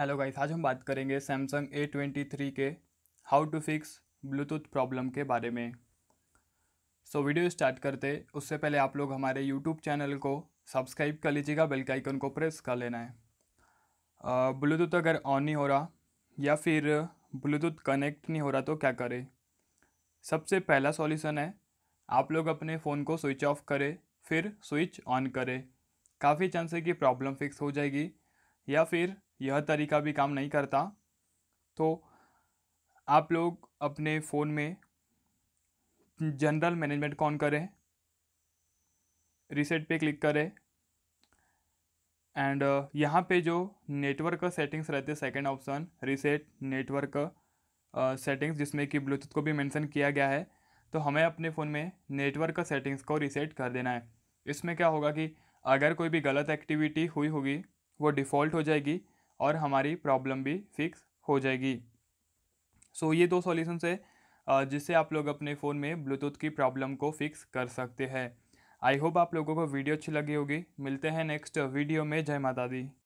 hello guys आज हम बात करेंगे सैमसंग ए ट्वेंटी थ्री के how to fix Bluetooth problem के बारे में सो so, वीडियो स्टार्ट करते उससे पहले आप लोग हमारे यूट्यूब चैनल को सब्सक्राइब कर लीजिएगा बेल के आइकन को प्रेस कर लेना है ब्लूटूथ अगर ऑन नहीं हो रहा या फिर ब्लूटूथ कनेक्ट नहीं हो रहा तो क्या करें सबसे पहला सॉल्यूशन है आप लोग अपने फ़ोन को स्विच ऑफ करें फिर स्विच ऑन करें काफ़ी चांस है कि प्रॉब्लम फिक्स हो जाएगी या फिर यह तरीका भी काम नहीं करता तो आप लोग अपने फ़ोन में जनरल मैनेजमेंट कौन करें रिसेट पे क्लिक करें एंड यहाँ पे जो नेटवर्क सेटिंग्स रहते हैं second option reset network settings जिसमें कि ब्लूटूथ को भी मेंशन किया गया है तो हमें अपने फ़ोन में नेटवर्क सेटिंग्स को रिसेट कर देना है इसमें क्या होगा कि अगर कोई भी गलत एक्टिविटी हुई होगी वो डिफ़ॉल्ट हो जाएगी और हमारी प्रॉब्लम भी फिक्स हो जाएगी सो so, ये दो सॉल्यूशन है जिससे आप लोग अपने फ़ोन में ब्लूटूथ की प्रॉब्लम को फिक्स कर सकते हैं आई होप आप लोगों को वीडियो अच्छी लगी होगी मिलते हैं नेक्स्ट वीडियो में जय माता दी